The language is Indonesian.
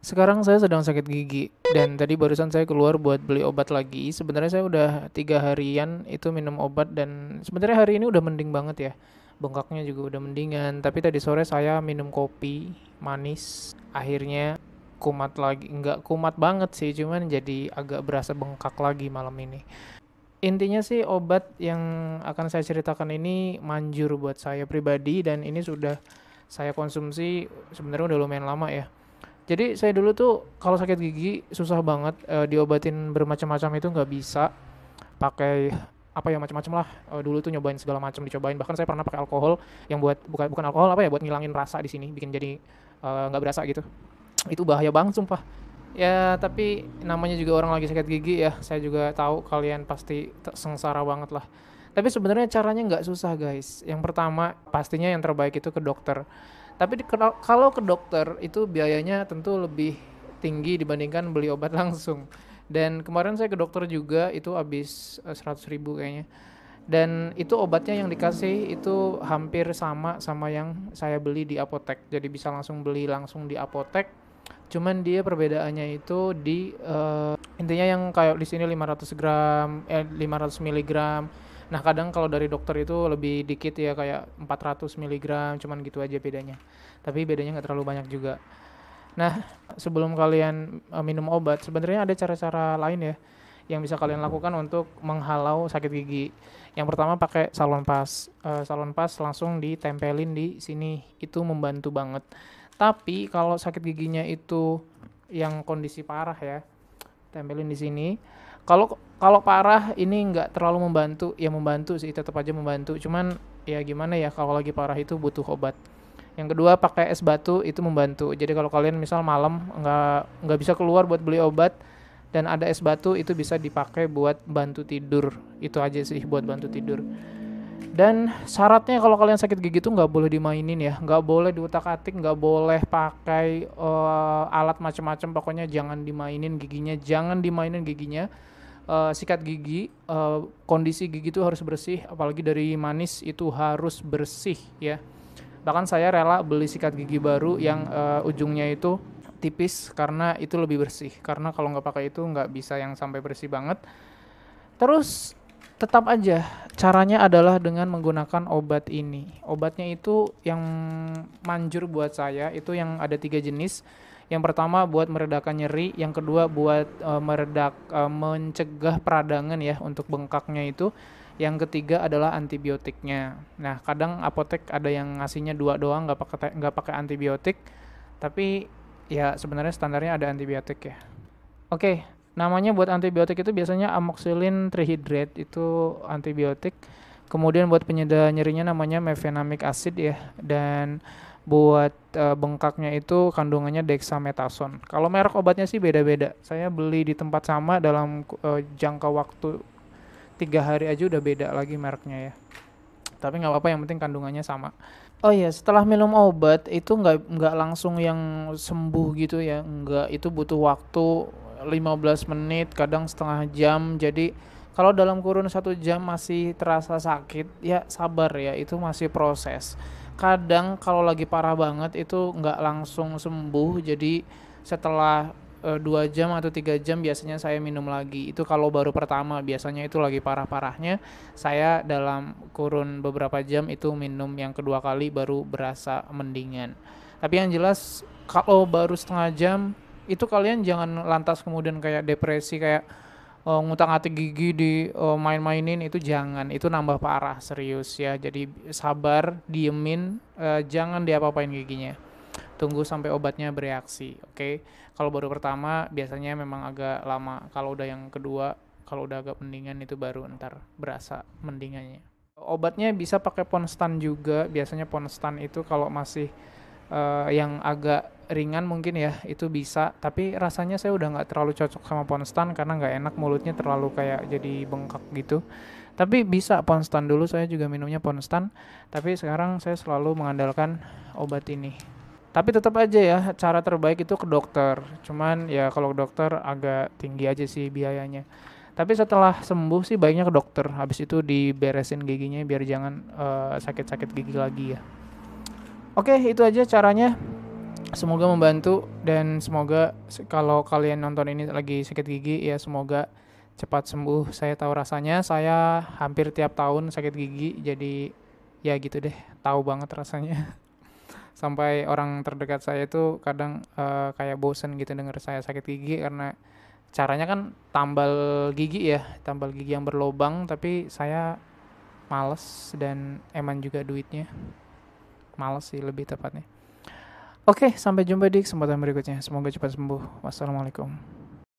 Sekarang saya sedang sakit gigi dan tadi barusan saya keluar buat beli obat lagi. Sebenarnya saya udah tiga harian itu minum obat dan sebenarnya hari ini udah mending banget ya. Bengkaknya juga udah mendingan. Tapi tadi sore saya minum kopi manis. Akhirnya kumat lagi. Nggak kumat banget sih, cuman jadi agak berasa bengkak lagi malam ini. Intinya sih obat yang akan saya ceritakan ini manjur buat saya pribadi dan ini sudah saya konsumsi sebenarnya udah lumayan lama ya jadi saya dulu tuh kalau sakit gigi susah banget uh, diobatin bermacam-macam itu nggak bisa pakai apa ya macam-macam lah uh, dulu tuh nyobain segala macam dicobain bahkan saya pernah pakai alkohol yang buat bukan bukan alkohol apa ya buat ngilangin rasa di sini bikin jadi eh, nggak uh, berasa gitu itu bahaya banget sumpah ya tapi namanya juga orang lagi sakit gigi ya saya juga tahu kalian pasti sengsara banget lah tapi sebenarnya caranya nggak susah guys yang pertama pastinya yang terbaik itu ke dokter tapi di, kalau ke dokter itu biayanya tentu lebih tinggi dibandingkan beli obat langsung. Dan kemarin saya ke dokter juga itu habis eh, seratus ribu kayaknya. Dan itu obatnya yang dikasih itu hampir sama sama yang saya beli di apotek. Jadi bisa langsung beli langsung di apotek. Cuman dia perbedaannya itu di uh, intinya yang kayak di sini 500 gram, eh, 500 miligram Nah, kadang kalau dari dokter itu lebih dikit ya kayak 400 mg cuman gitu aja bedanya. Tapi bedanya nggak terlalu banyak juga. Nah, sebelum kalian uh, minum obat, sebenarnya ada cara-cara lain ya yang bisa kalian lakukan untuk menghalau sakit gigi. Yang pertama pakai salon pas. Uh, salon pas langsung ditempelin di sini. Itu membantu banget. Tapi kalau sakit giginya itu yang kondisi parah ya, tempelin di sini. Kalau kalau parah ini nggak terlalu membantu ya membantu sih tetap aja membantu cuman ya gimana ya kalau lagi parah itu butuh obat yang kedua pakai es batu itu membantu jadi kalau kalian misal malam nggak nggak bisa keluar buat beli obat dan ada es batu itu bisa dipakai buat bantu tidur itu aja sih buat bantu tidur dan syaratnya kalau kalian sakit gigi tuh nggak boleh dimainin ya nggak boleh diutak atik nggak boleh pakai uh, alat macam-macam pokoknya jangan dimainin giginya jangan dimainin giginya uh, sikat gigi uh, kondisi gigi itu harus bersih apalagi dari manis itu harus bersih ya bahkan saya rela beli sikat gigi baru yang uh, ujungnya itu tipis karena itu lebih bersih karena kalau nggak pakai itu nggak bisa yang sampai bersih banget terus tetap aja caranya adalah dengan menggunakan obat ini obatnya itu yang manjur buat saya itu yang ada tiga jenis yang pertama buat meredakan nyeri, yang kedua buat e, meredak e, mencegah peradangan ya untuk bengkaknya itu. Yang ketiga adalah antibiotiknya. Nah, kadang apotek ada yang ngasihnya dua doang, nggak pakai nggak pakai antibiotik, tapi ya sebenarnya standarnya ada antibiotik ya. Oke, namanya buat antibiotik itu biasanya amoxicillin trihydrate itu antibiotik. Kemudian buat penyeda nyerinya namanya mefenamic acid ya dan buat uh, bengkaknya itu kandungannya dexamethasone. Kalau merek obatnya sih beda-beda. Saya beli di tempat sama dalam uh, jangka waktu tiga hari aja udah beda lagi mereknya ya. Tapi nggak apa-apa yang penting kandungannya sama. Oh iya, setelah minum obat itu nggak nggak langsung yang sembuh gitu ya. Nggak, itu butuh waktu 15 menit, kadang setengah jam. Jadi kalau dalam kurun satu jam masih terasa sakit, ya sabar ya, itu masih proses kadang kalau lagi parah banget itu nggak langsung sembuh jadi setelah eh, dua e, jam atau tiga jam biasanya saya minum lagi itu kalau baru pertama biasanya itu lagi parah-parahnya saya dalam kurun beberapa jam itu minum yang kedua kali baru berasa mendingan tapi yang jelas kalau baru setengah jam itu kalian jangan lantas kemudian kayak depresi kayak uh, eh, ngutang-atik gigi di uh, main-mainin itu jangan itu nambah parah serius ya jadi sabar diemin uh, jangan diapa-apain giginya tunggu sampai obatnya bereaksi oke okay? kalau baru pertama biasanya memang agak lama kalau udah yang kedua kalau udah agak mendingan itu baru ntar berasa mendingannya obatnya bisa pakai ponstan juga biasanya ponstan itu kalau masih uh, yang agak ringan mungkin ya itu bisa tapi rasanya saya udah nggak terlalu cocok sama ponstan karena nggak enak mulutnya terlalu kayak jadi bengkak gitu tapi bisa ponstan dulu saya juga minumnya ponstan tapi sekarang saya selalu mengandalkan obat ini tapi tetap aja ya cara terbaik itu ke dokter cuman ya kalau ke dokter agak tinggi aja sih biayanya tapi setelah sembuh sih baiknya ke dokter habis itu diberesin giginya biar jangan eh, sakit-sakit uh, sakit -sakit gigi lagi ya oke itu aja caranya semoga membantu dan semoga kalau kalian nonton ini lagi sakit gigi ya semoga cepat sembuh. Saya tahu rasanya, saya hampir tiap tahun sakit gigi jadi ya gitu deh, tahu banget rasanya. Sampai orang terdekat saya itu kadang uh, kayak bosen gitu denger saya sakit gigi karena caranya kan tambal gigi ya, tambal gigi yang berlobang tapi saya males dan eman juga duitnya. Males sih lebih tepatnya. Oke, sampai jumpa di kesempatan berikutnya. Semoga cepat sembuh. Wassalamualaikum.